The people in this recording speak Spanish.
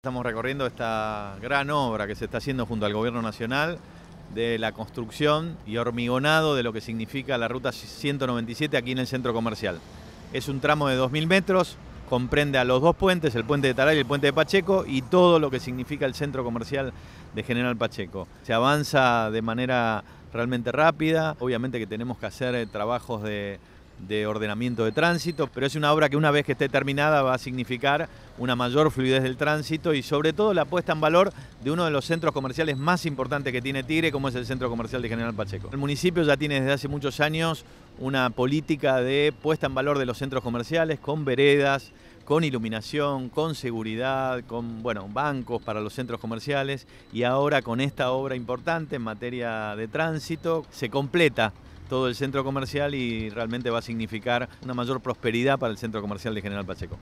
Estamos recorriendo esta gran obra que se está haciendo junto al Gobierno Nacional de la construcción y hormigonado de lo que significa la Ruta 197 aquí en el centro comercial. Es un tramo de 2.000 metros, comprende a los dos puentes, el puente de Taray y el puente de Pacheco, y todo lo que significa el centro comercial de General Pacheco. Se avanza de manera realmente rápida, obviamente que tenemos que hacer eh, trabajos de de ordenamiento de tránsito, pero es una obra que una vez que esté terminada va a significar una mayor fluidez del tránsito y sobre todo la puesta en valor de uno de los centros comerciales más importantes que tiene Tigre, como es el Centro Comercial de General Pacheco. El municipio ya tiene desde hace muchos años una política de puesta en valor de los centros comerciales con veredas, con iluminación, con seguridad, con bueno, bancos para los centros comerciales y ahora con esta obra importante en materia de tránsito se completa todo el centro comercial y realmente va a significar una mayor prosperidad para el centro comercial de General Pacheco.